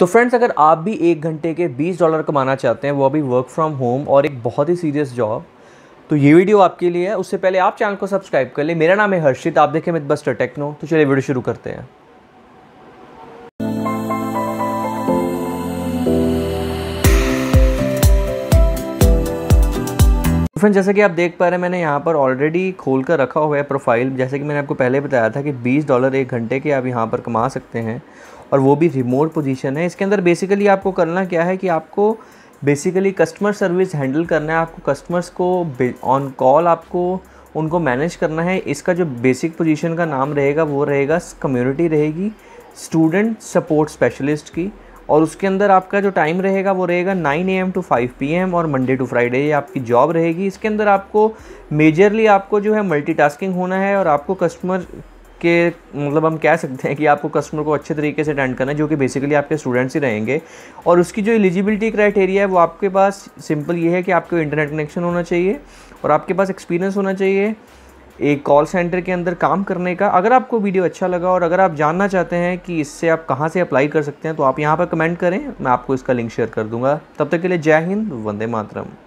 तो फ्रेंड्स अगर आप भी एक घंटे के 20 डॉलर कमाना चाहते हैं वो अभी वर्क फ्रॉम होम और एक बहुत ही सीरियस जॉब तो ये वीडियो आपके लिए है उससे पहले आप चैनल को सब्सक्राइब कर लें मेरा नाम है हर्षित आप देखें मिथ बस्टर टेक्नो तो चलिए वीडियो शुरू करते हैं फ्रेंड तो जैसे कि आप देख पा रहे हैं मैंने यहाँ पर ऑलरेडी खोल कर रखा हुआ है प्रोफाइल जैसे कि मैंने आपको पहले बताया था कि 20 डॉलर एक घंटे के आप यहाँ पर कमा सकते हैं और वो भी रिमोट पोजीशन है इसके अंदर बेसिकली आपको करना क्या है कि आपको बेसिकली कस्टमर सर्विस हैंडल करना है आपको कस्टमर्स को ऑन कॉल आपको उनको मैनेज करना है इसका जो बेसिक पोजीशन का नाम रहेगा वो रहेगा कम्युनिटी रहेगी स्टूडेंट सपोर्ट स्पेशलिस्ट की और उसके अंदर आपका जो टाइम रहेगा वो रहेगा 9 एम टू 5 एम और मंडे टू फ्राइडे ये आपकी जॉब रहेगी इसके अंदर आपको मेजरली आपको जो है मल्टीटास्किंग होना है और आपको कस्टमर के मतलब हम कह सकते हैं कि आपको कस्टमर को अच्छे तरीके से अटेंड करना है जो कि बेसिकली आपके स्टूडेंट्स ही रहेंगे और उसकी जो एलिजिबिलिटी क्राइटेरिया है वो आपके पास सिंपल ये है कि आपको इंटरनेट कनेक्शन होना चाहिए और आपके पास एक्सपीरियंस होना चाहिए एक कॉल सेंटर के अंदर काम करने का अगर आपको वीडियो अच्छा लगा और अगर आप जानना चाहते हैं कि इससे आप कहाँ से अप्लाई कर सकते हैं तो आप यहाँ पर कमेंट करें मैं आपको इसका लिंक शेयर कर दूँगा तब तक के लिए जय हिंद वंदे मातरम